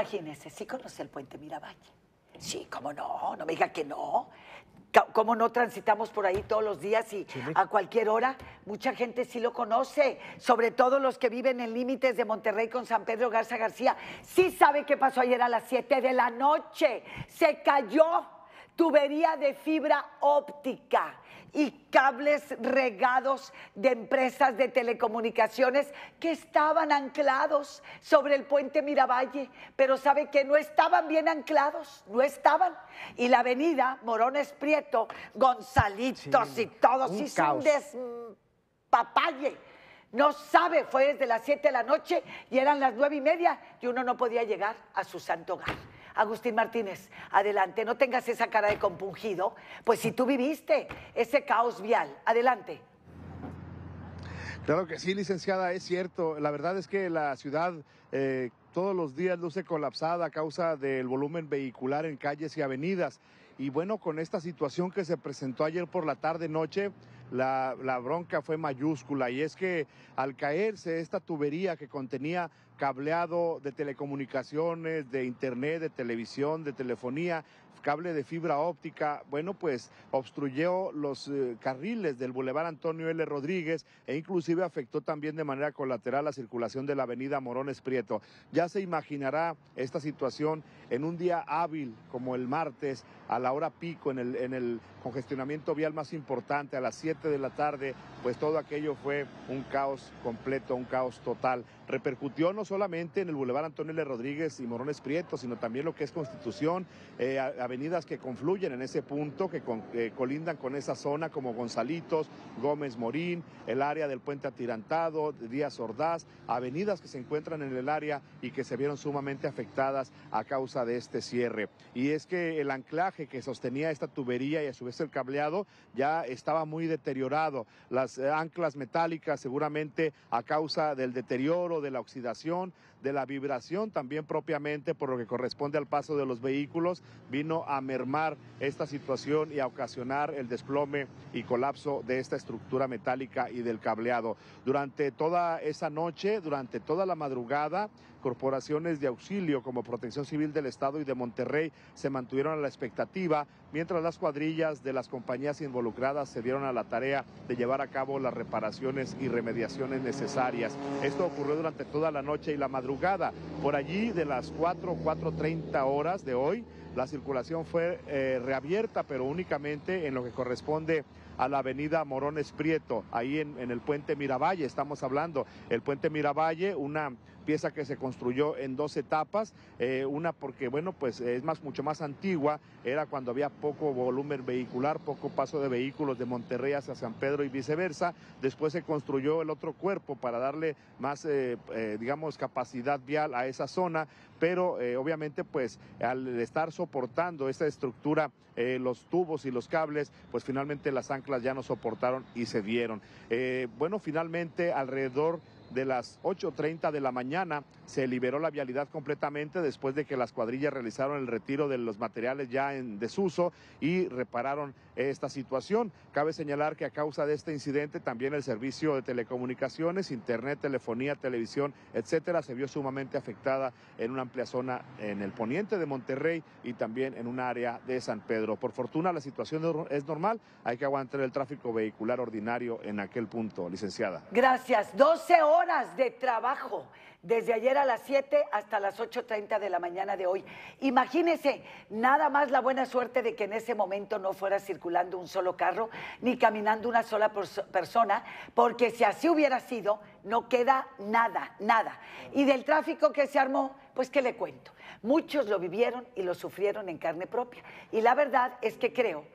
Imagínese, sí conoce el puente Miravalle. Sí, cómo no, no me diga que no. ¿Cómo no transitamos por ahí todos los días y a cualquier hora? Mucha gente sí lo conoce, sobre todo los que viven en límites de Monterrey con San Pedro Garza García. Sí sabe qué pasó ayer a las 7 de la noche. Se cayó tubería de fibra óptica y cables regados de empresas de telecomunicaciones que estaban anclados sobre el puente Miravalle, pero sabe que no estaban bien anclados, no estaban. Y la avenida Morones Prieto, Gonzalitos y todos y despapalle. No sabe, fue desde las 7 de la noche y eran las nueve y media y uno no podía llegar a su santo hogar. Agustín Martínez, adelante, no tengas esa cara de compungido, pues si tú viviste ese caos vial, adelante. Claro que sí, licenciada, es cierto. La verdad es que la ciudad eh, todos los días luce colapsada a causa del volumen vehicular en calles y avenidas. Y bueno, con esta situación que se presentó ayer por la tarde-noche, la, bronca fue mayúscula y es que al caerse esta tubería que contenía cableado de telecomunicaciones, de internet, de televisión, de telefonía, cable de fibra óptica, bueno, pues obstruyó los eh, carriles del Boulevard Antonio L. Rodríguez e inclusive afectó también de manera colateral la circulación de la avenida Morones Prieto. Ya se imaginará esta situación en un día hábil como el martes, a la hora pico, en el, congestionamiento vial más importante, a las 7 de la tarde, pues todo aquello fue un caos completo, un caos total. Repercutió no solamente en el Boulevard Antonio L. Rodríguez y Morones Prieto, sino también lo que es Constitución, eh, avenidas que confluyen en ese punto, que eh, colindan con esa zona como Gonzalitos, Gómez Morín, el área del puente atirantado, Díaz Ordaz, avenidas que se encuentran en el área y que se vieron sumamente afectadas a causa de este cierre. Y es que el anclaje que sostenía esta tubería y a su vez el cableado ya estaba muy deteriorado. Las eh, anclas metálicas seguramente a causa del deterioro, de la oxidación, de la vibración también propiamente por lo que corresponde al paso de los vehículos, vino a mermar esta situación y a ocasionar el desplome y colapso de esta estructura metálica y del cableado. Durante toda esa noche, durante toda la madrugada, Corporaciones de auxilio como Protección Civil del Estado y de Monterrey se mantuvieron a la expectativa, mientras las cuadrillas de las compañías involucradas se dieron a la tarea de llevar a cabo las reparaciones y remediaciones necesarias. Esto ocurrió durante toda la noche y la madrugada. Por allí, de las 4, 4.30 horas de hoy, la circulación fue eh, reabierta, pero únicamente en lo que corresponde a la avenida Morones Prieto, ahí en, el puente Miravalle, estamos hablando, el puente Miravalle, una pieza que se construyó en dos etapas, eh, una porque, bueno, pues es más, mucho más antigua, era cuando había poco volumen vehicular, poco paso de vehículos de Monterrey hacia San Pedro y viceversa, después se construyó el otro cuerpo para darle más, eh, digamos, capacidad vial a esa zona, pero obviamente, pues al estar soportando esta estructura, eh, los tubos y los cables, pues finalmente las anclas ya no soportaron y se dieron. Eh, bueno, finalmente alrededor de las 8.30 de la mañana se liberó la vialidad completamente después de que las cuadrillas realizaron el retiro de los materiales ya en desuso y repararon esta situación. Cabe señalar que a causa de este incidente también el servicio de telecomunicaciones, internet, telefonía, televisión, etcétera, se vio sumamente afectada en una amplia zona en el poniente de Monterrey y también en un área de San Pedro. Por fortuna la situación es normal, hay que aguantar el tráfico vehicular ordinario en aquel punto, licenciada. Gracias. 12 horas horas de trabajo desde ayer a las 7 hasta las 8.30 de la mañana de hoy. Imagínense, nada más la buena suerte de que en ese momento no fuera circulando un solo carro ni caminando una sola persona, porque si así hubiera sido, no queda nada, nada. Y del tráfico que se armó, pues qué le cuento. Muchos lo vivieron y lo sufrieron en carne propia. Y la verdad es que creo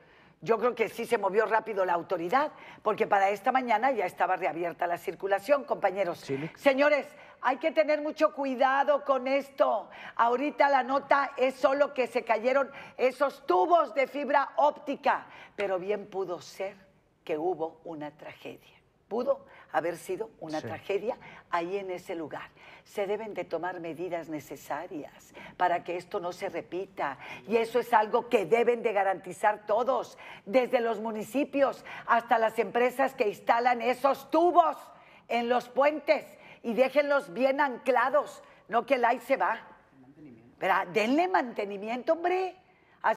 yo creo que sí se movió rápido la autoridad, porque para esta mañana ya estaba reabierta la circulación, compañeros. Señores, hay que tener mucho cuidado con esto. Ahorita la nota es solo que se cayeron esos tubos de fibra óptica, pero bien pudo ser que hubo una tragedia pudo haber sido una tragedia ahí en ese lugar. Se deben de tomar medidas necesarias para que esto no se repita y eso es algo que deben de garantizar todos, desde los municipios hasta las empresas que instalan esos tubos en los puentes y déjenlos bien anclados, no que el aire se va. denle mantenimiento, hombre.